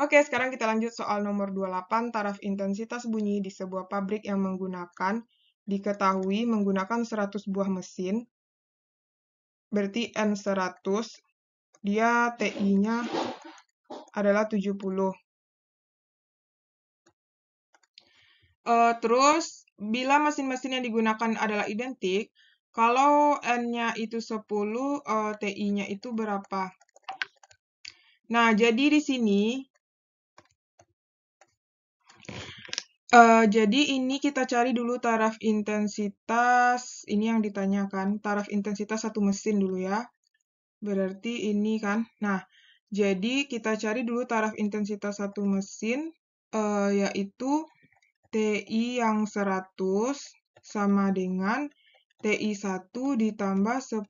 Oke, sekarang kita lanjut soal nomor 28, taraf intensitas bunyi di sebuah pabrik yang menggunakan, diketahui menggunakan 100 buah mesin, berarti N100, dia TI-nya adalah 70. Uh, eh, terus, bila mesin-mesin yang digunakan adalah identik, kalau N-nya itu 10, uh, eh, TI-nya itu berapa? Nah, jadi di sini Eh, jadi ini kita cari dulu taraf intensitas, ini yang ditanyakan, taraf intensitas satu mesin dulu ya. Berarti ini kan. Nah, jadi kita cari dulu taraf intensitas satu mesin, uh, yaitu TI yang 100 sama dengan TI1 ditambah 10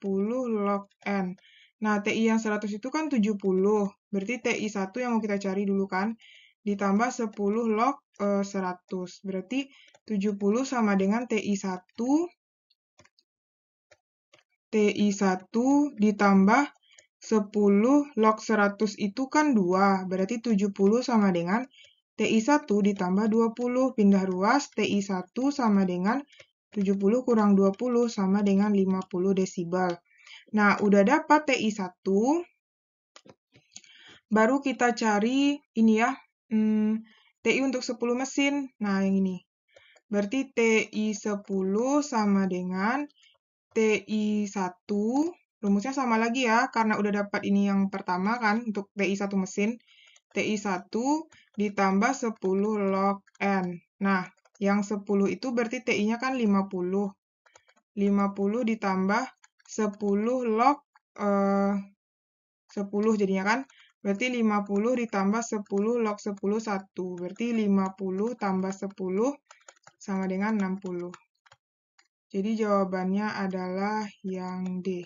log N. Nah, TI yang 100 itu kan 70, berarti TI1 yang mau kita cari dulu kan ditambah 10 log e, eh, 100. Berarti 70 sama dengan TI1 TI1 ditambah 10 log 100 itu kan 2. Berarti 70 sama dengan TI1 ditambah 20. Pindah ruas TI1 sama dengan 70 kurang 20 sama dengan 50 desibel. Nah, udah dapat TI1, baru kita cari ini ya, Hmm, TI untuk 10 mesin. Nah, yang ini. Berarti TI 10 sama dengan TI 1. Rumusnya sama lagi ya, karena udah dapat ini yang pertama kan, untuk TI 1 mesin. TI 1 ditambah 10 log N. Nah, yang 10 itu berarti TI-nya kan 50. 50 ditambah 10 log eh, 10 jadinya kan. Berarti 50 ditambah 10 log 10 1. Berarti 50 tambah 10 sama dengan 60. Jadi jawabannya adalah yang D.